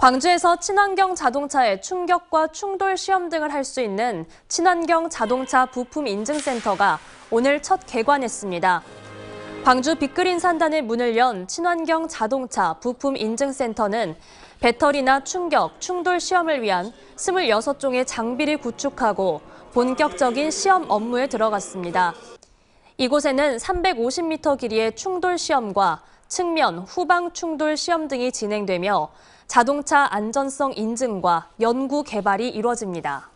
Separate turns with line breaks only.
광주에서 친환경 자동차의 충격과 충돌 시험 등을 할 수 있는 친환경 자동차 부품 인증센터가 오늘 첫 개관했습니다. 광주 빅그린 산단의 문을 연 친환경 자동차 부품 인증센터는 배터리나 충격, 충돌 시험을 위한 26종의 장비를 구축하고 본격적인 시험 업무에 들어갔습니다. 이곳에는 350m 길이의 충돌 시험과 측면, 후방 충돌 시험 등이 진행되며 자동차 안전성 인증과 연구 개발이 이뤄집니다.